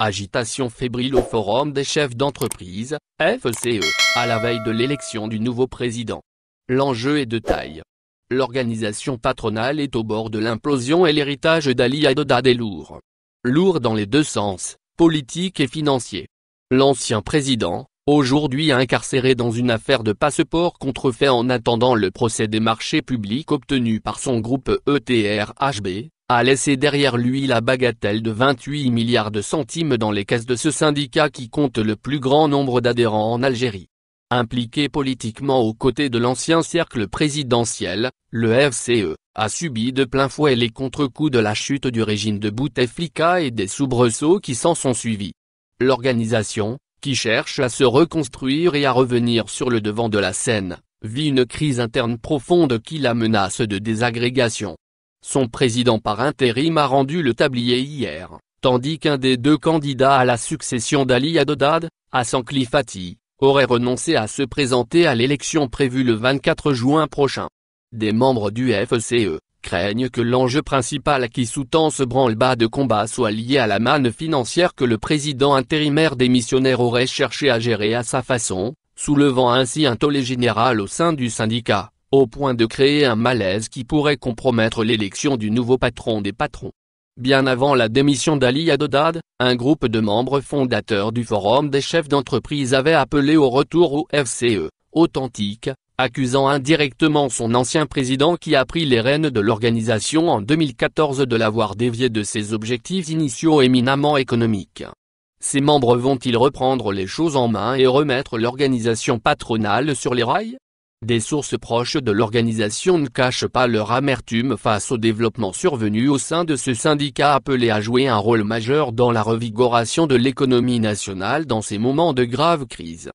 Agitation fébrile au Forum des chefs d'entreprise, FCE, à la veille de l'élection du nouveau président. L'enjeu est de taille. L'organisation patronale est au bord de l'implosion et l'héritage d'Ali Haddad est lourd. Lourd dans les deux sens, politique et financier. L'ancien président, aujourd'hui incarcéré dans une affaire de passeport contrefait en attendant le procès des marchés publics obtenu par son groupe ETRHB, a laissé derrière lui la bagatelle de 28 milliards de centimes dans les caisses de ce syndicat qui compte le plus grand nombre d'adhérents en Algérie. Impliqué politiquement aux côtés de l'ancien cercle présidentiel, le FCE, a subi de plein fouet les contre-coups de la chute du régime de Bouteflika et des soubresauts qui s'en sont suivis. L'organisation, qui cherche à se reconstruire et à revenir sur le devant de la scène, vit une crise interne profonde qui la menace de désagrégation. Son président par intérim a rendu le tablier hier, tandis qu'un des deux candidats à la succession d'Ali Adodad, Hassan Klifati, aurait renoncé à se présenter à l'élection prévue le 24 juin prochain. Des membres du FCE e craignent que l'enjeu principal qui sous-tend ce branle-bas de combat soit lié à la manne financière que le président intérimaire démissionnaire aurait cherché à gérer à sa façon, soulevant ainsi un tollé général au sein du syndicat au point de créer un malaise qui pourrait compromettre l'élection du nouveau patron des patrons. Bien avant la démission d'Ali Adodad, un groupe de membres fondateurs du Forum des chefs d'entreprise avait appelé au retour au FCE, authentique, accusant indirectement son ancien président qui a pris les rênes de l'organisation en 2014 de l'avoir dévié de ses objectifs initiaux éminemment économiques. Ces membres vont-ils reprendre les choses en main et remettre l'organisation patronale sur les rails des sources proches de l'organisation ne cachent pas leur amertume face au développement survenu au sein de ce syndicat appelé à jouer un rôle majeur dans la revigoration de l'économie nationale dans ces moments de grave crise.